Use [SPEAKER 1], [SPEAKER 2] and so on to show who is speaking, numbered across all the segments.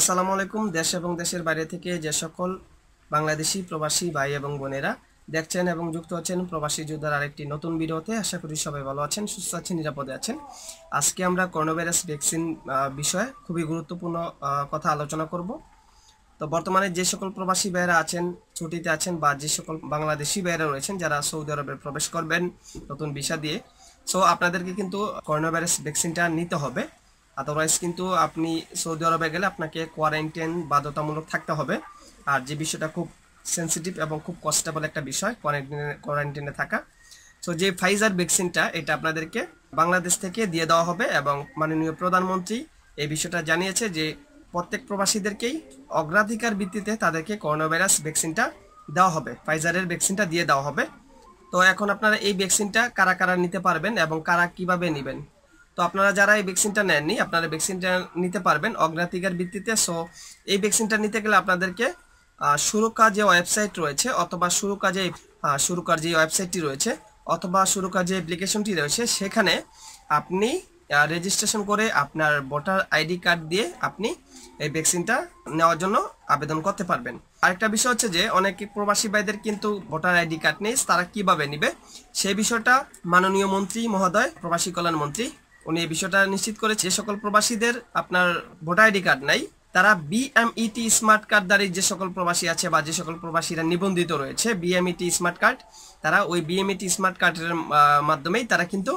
[SPEAKER 1] আসসালামু আলাইকুম দেশ এবং দেশের বাইরে থেকে যে সকল বাংলাদেশি প্রবাসী ভাই এবং বোনেরা দেখছেন এবং যুক্ত আছেন প্রবাসী যোদ্ধার আরেকটি নতুন ভিডিওতে আশা করি সবাই ভালো আছেন সুস্থ আছেন নিরাপদে আছেন আজকে আমরা করোনাভাইরাস ভ্যাকসিন বিষয়ে খুবই গুরুত্বপূর্ণ কথা আলোচনা করব তো বর্তমানে যে সকল প্রবাসী ভাইয়েরা আছেন ছুটিতে আছেন বা যে সকল বাংলাদেশি ভাইয়েরা রয়েছেন যারা সৌদি আরবে প্রবেশ করবেন নতুন ভিসা দিয়ে সো আপনাদেরকে কিন্তু করোনাভাইরাস ভ্যাকসিনটা নিতে হবে আদারওয়াইজ কিন্তু আপনি সৌদি আরবে গেলে আপনাকে কোয়ারেন্টাইন বাধ্যতামূলক থাকতে হবে আর যে বিষয়টা খুব সেন্সিটিভ এবং খুব কস্টেবল একটা বিষয় কোয়ারেন্টাইনে কোয়ারেন্টাইনে থাকা সো যে ফাইজার ভ্যাকসিনটা এটা আপনাদেরকে বাংলাদেশ থেকে দিয়ে দেওয়া হবে এবং মাননীয় প্রধানমন্ত্রী এই বিষয়টা জানিয়েছে যে প্রত্যেক প্রবাসীদেরকেই অগ্রাধিকার ভিত্তিতে তাদেরকে করোনা ভাইরাস ভ্যাকসিনটা দেওয়া হবে ফাইজারের ভ্যাকসিনটা দিয়ে দেওয়া হবে তো এখন আপনারা এই ভ্যাকসিনটা কারা কারা নিতে পারবেন এবং কারা কিভাবে নেবেন তো আপনারা যারা এই ভ্যাকসিনটা নেননি আপনারা ভ্যাকসিনটা নিতে পারবেন অগ্রাধিকার ভিত্তিতে সো এই ভ্যাকসিনটা নিতে গেলে আপনাদেরকে সুরকা যে ওয়েবসাইট রয়েছে অথবা সুরকা যে সুরকার যে ওয়েবসাইটটি রয়েছে অথবা সুরকার যে অ্যাপ্লিকেশনটি রয়েছে সেখানে আপনি রেজিস্ট্রেশন করে আপনার ভোটার আইডি কার্ড দিয়ে আপনি এই ভ্যাকসিনটা নেওয়ার জন্য আবেদন করতে পারবেন আরেকটা বিষয় হচ্ছে যে অনেক প্রবাসী ভাইদের কিন্তু ভোটার আইডি কার্ড নেই তারা কিভাবে নিবে সেই বিষয়টা মাননীয় মন্ত্রী মহোদয় প্রবাসী কল্যাণ মন্ত্রী উনি এই বিষয়টা নিশ্চিত করেছে যে সকল প্রবাসীদের আপনার ভোটার আইডি কার্ড নাই তারা বিএমইটি স্মার্ট কার্ড দ্বারা যে সকল প্রবাসী আছে বা যে সকল প্রবাসীরা নিবন্ধিত রয়েছে বিএমইটি স্মার্ট কার্ড তারা ওই বিএমইটি স্মার্ট কার্ডের মাধ্যমেই তারা কিন্তু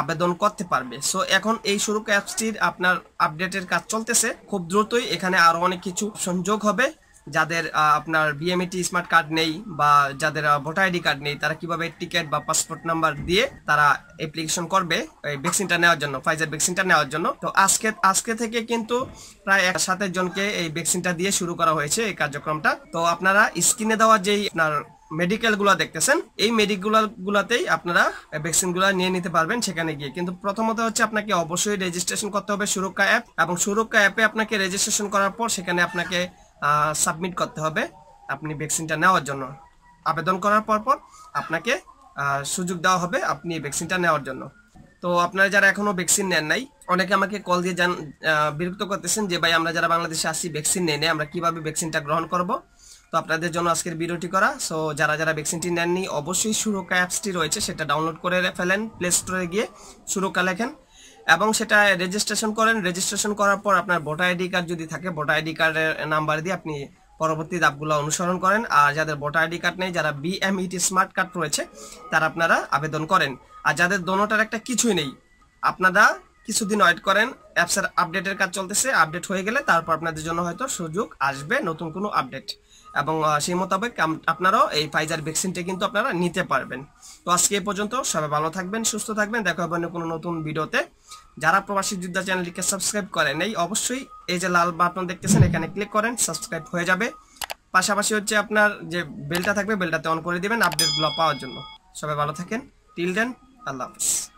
[SPEAKER 1] আবেদন করতে পারবে সো এখন এই সুরক্ষা অ্যাপসটির আপনার আপডেটের কাজ চলতেছে খুব দ্রুতই এখানে আরও অনেক কিছু সংযোগ হবে যাদের আপনার বিএমইটি স্মার্ট কার্ড নেই বা যাদের ভোটার আইডি কার্ড নেই তারা কিভাবে টিকিট বা পাসপোর্ট নাম্বার দিয়ে তারা অ্যাপ্লিকেশন করবে এই ভ্যাকসিনটা নেওয়ার জন্য ফাইজার ভ্যাকসিনটা নেওয়ার জন্য তো আজকে আজকে থেকে কিন্তু প্রায় এক সাতের জনকে এই ভ্যাকসিনটা দিয়ে শুরু করা হয়েছে এই কার্যক্রমটা তো আপনারা স্ক্রিনে দেওয়া যেই আপনার মেডিকেল গুলা দেখতেছেন এই মেডিকেল গুলাতেই আপনারা ভ্যাকসিন গুলা নিয়ে নিতে পারবেন সেখানে গিয়ে কিন্তু প্রথমত হচ্ছে আপনাকে অবশ্যই রেজিস্ট্রেশন করতে হবে সুরক্ষা অ্যাপ এবং সুরক্ষা অ্যাপে আপনাকে রেজিস্ট্রেশন করার পর সেখানে আপনাকে সাবমিট করতে হবে আপনি ভ্যাকসিনটা নেওয়ার জন্য আবেদন করার পরপর আপনাকে সুযোগ দেওয়া হবে আপনি ভ্যাকসিনটা নেওয়ার জন্য তো আপনারা যারা এখনও ভ্যাকসিন নেন নাই অনেকে আমাকে কল দিয়ে জান বিরক্ত করতেছেন যে ভাই আমরা যারা বাংলাদেশে আসি ভ্যাকসিন নেই আমরা কিভাবে ভ্যাকসিনটা গ্রহণ করব তো আপনাদের জন্য আজকের ভিডিওটি করা সো যারা যারা ভ্যাকসিনটি নেননি অবশ্যই সুরক্ষা অ্যাপসটি রয়েছে সেটা ডাউনলোড করে ফেলেন প্লে স্টোরে গিয়ে সুরক্ষা লেখেন এবং সেটা রেজিস্ট্রেশন করেন রেজিস্ট্রেশন করার পর আপনার ভোটার আইডি কার্ড যদি থাকে ভোটার আইডি কার্ডের নাম্বার দিয়ে আপনি পরবর্তী ধাপগুলো অনুসরণ করেন আর যাদের ভোটার আইডি কার্ড নেই যারা বিএমইটি স্মার্ট কার্ড রয়েছে তারা আপনারা আবেদন করেন আর যাদের দোনোটার একটা কিছুই নেই আপনারা কিছুদিন ওয়েট করেন অ্যাপসের আপডেটের কাজ চলতেছে আপডেট হয়ে গেলে তারপর আপনাদের জন্য হয়তো সুযোগ আসবে নতুন কোনো আপডেট এবং সেই মোতাবেক আপনারাও এই ফাইজার ভ্যাকসিনটা কিন্তু আপনারা নিতে পারবেন তো আজকে এ পর্যন্ত সবাই ভালো থাকবেন সুস্থ থাকবেন দেখা হবে কোনো নতুন ভিডিওতে যারা প্রবাসী যোদ্ধা চ্যানেলটিকে সাবস্ক্রাইব করেন এই অবশ্যই এই যে লাল বাটন দেখতেছেন এখানে ক্লিক করেন সাবস্ক্রাইব হয়ে যাবে পাশাপাশি হচ্ছে আপনার যে বেলটা থাকবে বেলটাতে অন করে দেবেন আপডেটগুলো পাওয়ার জন্য সবাই ভালো থাকেন টিল দেন আল্লাহ হাফিজ